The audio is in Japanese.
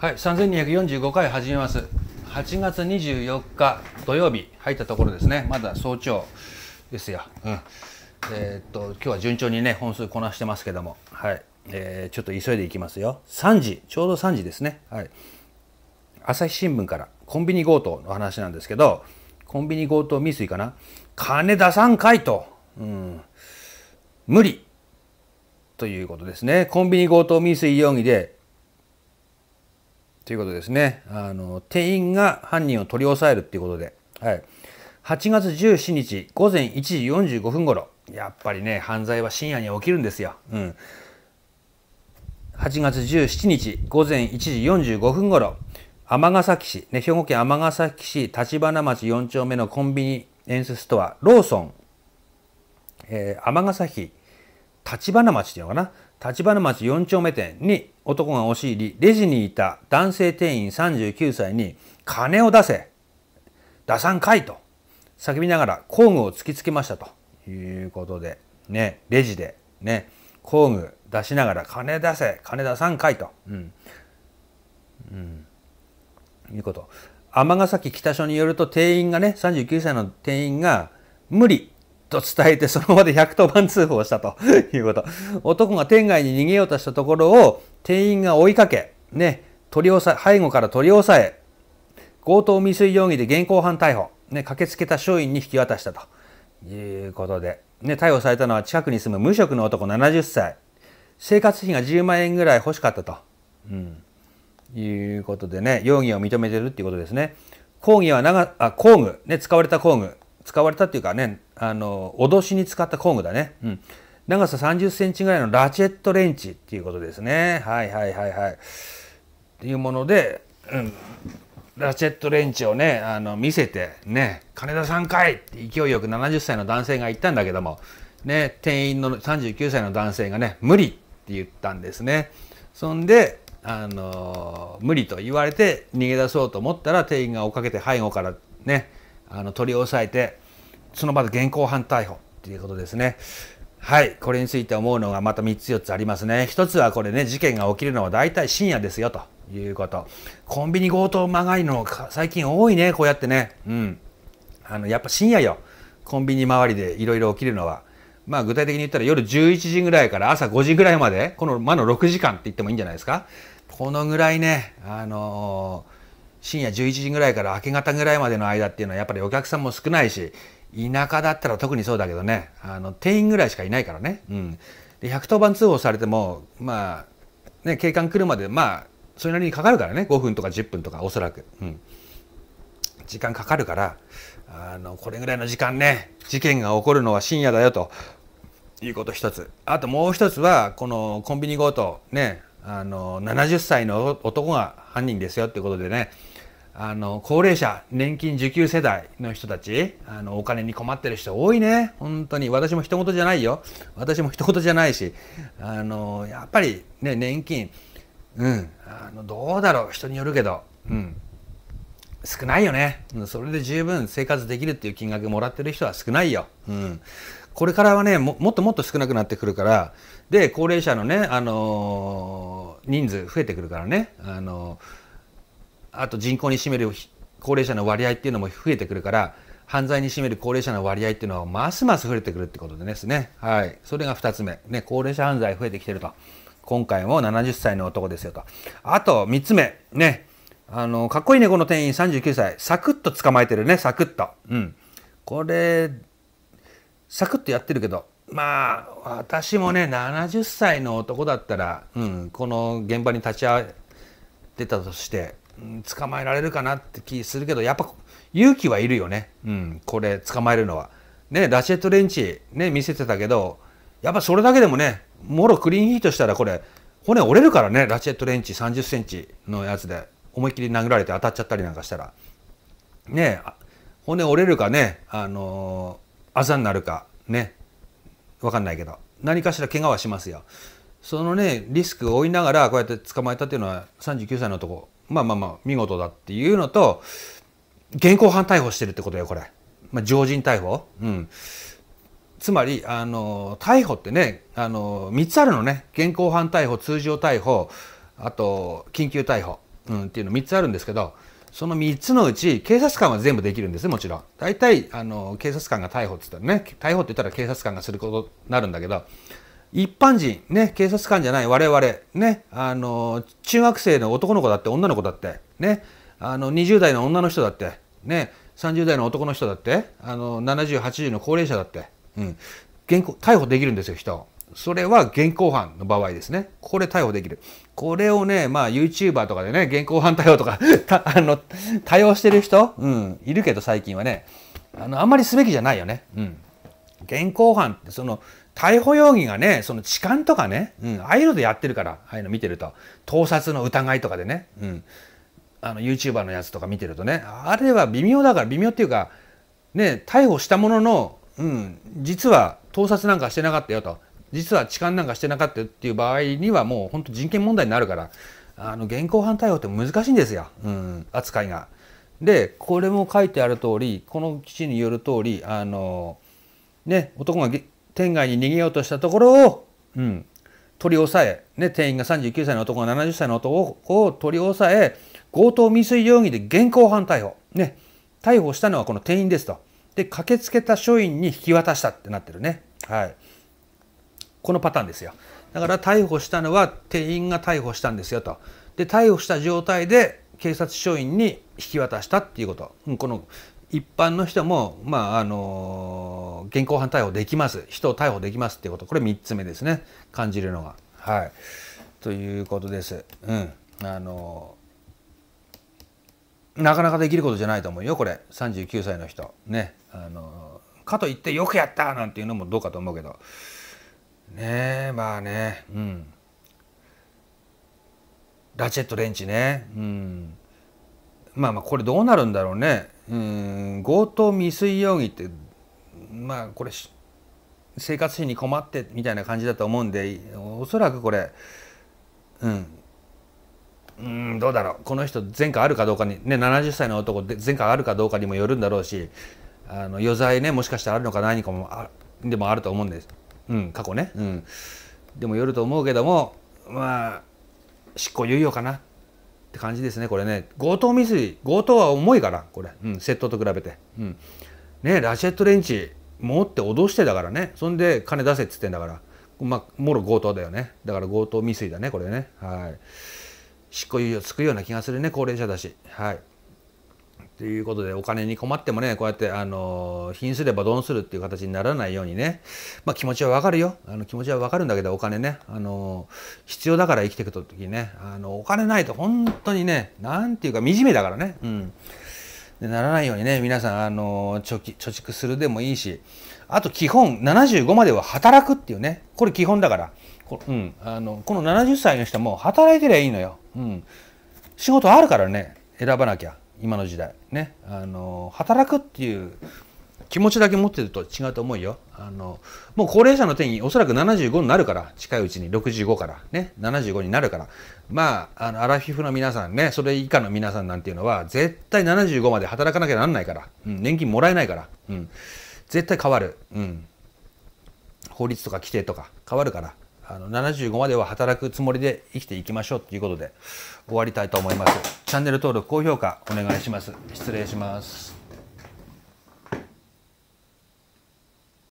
はい、3245回始めます。8月24日土曜日入ったところですね。まだ早朝ですよ。うん。えー、っと、今日は順調にね、本数こなしてますけども。はい。えー、ちょっと急いでいきますよ。3時、ちょうど3時ですね。はい。朝日新聞からコンビニ強盗の話なんですけど、コンビニ強盗未遂かな。金出さんかいと。うん。無理。ということですね。コンビニ強盗未遂容疑でということですね。あの、店員が犯人を取り押さえるっていうことで。はい。8月17日午前1時45分頃。やっぱりね、犯罪は深夜に起きるんですよ。うん。8月17日午前1時45分頃、尼崎市、ね、兵庫県尼崎市立花町4丁目のコンビニエンスストア、ローソン、えー、尼崎、立花町っていうのかな立花町4丁目店に男が押し入り、レジにいた男性店員39歳に、金を出せ出さんかいと叫びながら工具を突きつけましたということで、ね、レジで、ね、工具出しながら金出せ金出さんかいと、うん、うん、いうこと尼崎北署によると店員がね39歳の店員が無理と伝えて、その場で110番通報したと いうこと。男が店外に逃げようとしたところを、店員が追いかけ、ね、取り押さえ、背後から取り押さえ、強盗未遂容疑で現行犯逮捕。ね、駆けつけた署員に引き渡したということで。ね、逮捕されたのは近くに住む無職の男70歳。生活費が10万円ぐらい欲しかったと。うん。いうことでね、容疑を認めてるっていうことですね。抗議は長、あ、工具、ね、使われた工具。使われたっていうかね、あの、脅しに使った工具だね。うん。長さ30センチぐらいのラチェットレンチっていうことですね。はいはいはいはい。っていうもので、うん、ラチェットレンチをね、あの、見せて、ね、金田さんかいって勢いよく70歳の男性が言ったんだけども、ね、店員の39歳の男性がね、無理って言ったんですね。そんで、あの無理と言われて逃げ出そうと思ったら店員が追っかけて背後からね、あの取り押さえてその場で現行犯逮捕っていうことですね。はい、これについて思うのがまた3つ4つありますね。1つはこれね、事件が起きるのは大体深夜ですよということ。コンビニ強盗まがいの最近多いね、こうやってね。うん。あの、やっぱ深夜よ。コンビニ周りでいろいろ起きるのは。まあ具体的に言ったら夜11時ぐらいから朝5時ぐらいまで、この間の6時間って言ってもいいんじゃないですか。このぐらいね、あのー深夜11時ぐらいから明け方ぐらいまでの間っていうのはやっぱりお客さんも少ないし田舎だったら特にそうだけどねあの店員ぐらいしかいないからね、うん、で110番通報されてもまあ、ね、警官来るまでまあそれなりにかかるからね5分とか10分とかおそらく、うん、時間かかるからあのこれぐらいの時間ね事件が起こるのは深夜だよということ一つあともう一つはこのコンビニ強盗ねあの70歳の男が犯人ですよってことでねあの高齢者年金受給世代の人たちあのお金に困ってる人多いね本当に私も人事じゃないよ私も一言じゃないしあのやっぱりね年金うんあのどうだろう人によるけどうん少ないよね、それで十分生活できるっていう金額もらってる人は少ないよ、うん、これからはねもっともっと少なくなってくるからで高齢者のね、あのー、人数増えてくるからね、あのーあと人口に占める高齢者の割合っていうのも増えてくるから犯罪に占める高齢者の割合っていうのはますます増えてくるってことですね。はい、それが2つ目、ね、高齢者犯罪増えてきてると今回も70歳の男ですよとあと3つ目ねあのかっこいいね、この店員39歳サクッと捕まえてるねサクッと、うん、これサクッとやってるけどまあ私もね70歳の男だったら、うん、この現場に立ち会ってたとして捕まえられるかなって気するけどやっぱ勇気はいるよね、うん、これ捕まえるのは。ねラシェット・レンチ、ね、見せてたけどやっぱそれだけでもねもろクリーンヒートしたらこれ骨折れるからねラチェット・レンチ3 0センチのやつで思いっきり殴られて当たっちゃったりなんかしたらね骨折れるかねあのー、あざになるかね分かんないけど何かしら怪我はしますよ。そのねリスクを負いながらこうやって捕まえたっていうのは39歳のとこまあまあまあ、見事だっていうのと、現行犯逮捕してるってことよ、これ。まあ、常人逮捕。うん。つまり、あの、逮捕ってね、あの、3つあるのね。現行犯逮捕、通常逮捕、あと、緊急逮捕、うん、っていうの3つあるんですけど、その3つのうち、警察官は全部できるんですもちろん。大体、あの、警察官が逮捕って言ったらね、逮捕って言ったら警察官がすることになるんだけど、一般人、ね、警察官じゃない我々、ね、あの、中学生の男の子だって女の子だって、ね、あの、20代の女の人だって、ね、30代の男の人だって、あの、70、80の高齢者だって、うん、現行、逮捕できるんですよ、人。それは現行犯の場合ですね。これ逮捕できる。これをね、まあ YouTuber とかでね、現行犯逮捕とか あの、対応してる人、うん、いるけど最近はね、あの、あんまりすべきじゃないよね。うん。現行犯って、その、逮捕容疑がね、その痴漢とかね、うん、ああいうのでやってるから、ああいうの見てると、盗撮の疑いとかでね、うん、あの YouTuber のやつとか見てるとね、あれは微妙だから、微妙っていうか、ね、逮捕したものの、うん、実は盗撮なんかしてなかったよと、実は痴漢なんかしてなかったよっていう場合には、もう本当人権問題になるから、あの現行犯逮捕って難しいんですよ、うん、扱いが。でこれも書いてある通りこの記事による通りあのね男が店外に逃げようとしたところを、うん、取り押さえ、ね、店員が39歳の男が70歳の男を取り押さえ、強盗未遂容疑で現行犯逮捕。ね、逮捕したのはこの店員ですと。で、駆けつけた署員に引き渡したってなってるね。はい。このパターンですよ。だから逮捕したのは店員が逮捕したんですよと。で、逮捕した状態で警察署員に引き渡したっていうこと。うん、この一般の人も、まああの現行犯逮捕できます人を逮捕できますっていうことこれ3つ目ですね感じるのが。はい、ということです。うんあのなかなかできることじゃないと思うよこれ39歳の人ねあのかといってよくやったなんていうのもどうかと思うけどねえまあねうんラチェットレンチねうんまあまあこれどうなるんだろうねうん強盗未遂容疑ってまあこれ生活費に困ってみたいな感じだと思うんでおそらくこれうんうんどうだろうこの人前科あるかどうかにね70歳の男で前科あるかどうかにもよるんだろうしあの余罪ねもしかしたらあるのか何かもあでもあると思うんです、うん、過去ね、うん、でもよると思うけどもまあ執行猶予かなって感じですねこれね強盗未遂強盗は重いからこれ、うん、窃盗と比べて、うん、ねラシェットレンチ持って脅してだからねそんで金出せっつってんだからまあもろ強盗だよねだから強盗未遂だねこれねはい執行猶予つくような気がするね高齢者だしはいということでお金に困ってもねこうやってあの品すればどんするっていう形にならないようにね、まあ、気持ちはわかるよあの気持ちはわかるんだけどお金ねあの必要だから生きていく時ねあのお金ないと本当にねなんていうか惨めだからね、うん、でならないようにね皆さんあの貯貯蓄するでもいいしあと基本75までは働くっていうねこれ基本だからこ,、うん、あのこの70歳の人も働いてりゃいいのよ、うん、仕事あるからね選ばなきゃ。今の時代ねあの働くっていう気持ちだけ持ってると違うと思うよあのもう高齢者の定義おそらく75になるから近いうちに65からね75になるからまああのアラフィフの皆さんねそれ以下の皆さんなんていうのは絶対75まで働かなきゃなんないから、うん、年金もらえないから、うん、絶対変わる、うん、法律とか規定とか変わるからあの75までは働くつもりで生きていきましょうということで終わりたいと思います。チャンネル登録、高評価お願いします。失礼します。